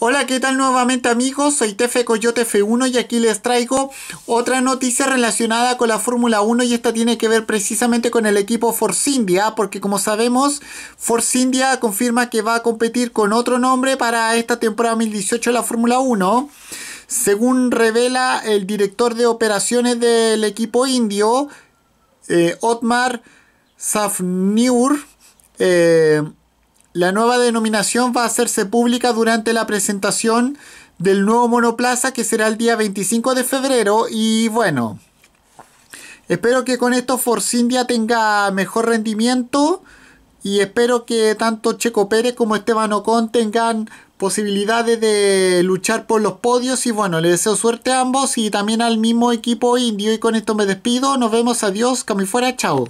Hola, ¿qué tal nuevamente amigos? Soy Tefe Coyote F1 y aquí les traigo otra noticia relacionada con la Fórmula 1 y esta tiene que ver precisamente con el equipo Force India, porque como sabemos, Force India confirma que va a competir con otro nombre para esta temporada 2018 de la Fórmula 1. Según revela el director de operaciones del equipo indio, eh, Otmar Safnur eh, la nueva denominación va a hacerse pública durante la presentación del nuevo monoplaza que será el día 25 de febrero y bueno, espero que con esto Force India tenga mejor rendimiento y espero que tanto Checo Pérez como Esteban Ocon tengan posibilidades de luchar por los podios y bueno, les deseo suerte a ambos y también al mismo equipo indio y con esto me despido, nos vemos, adiós, que fuera, chao.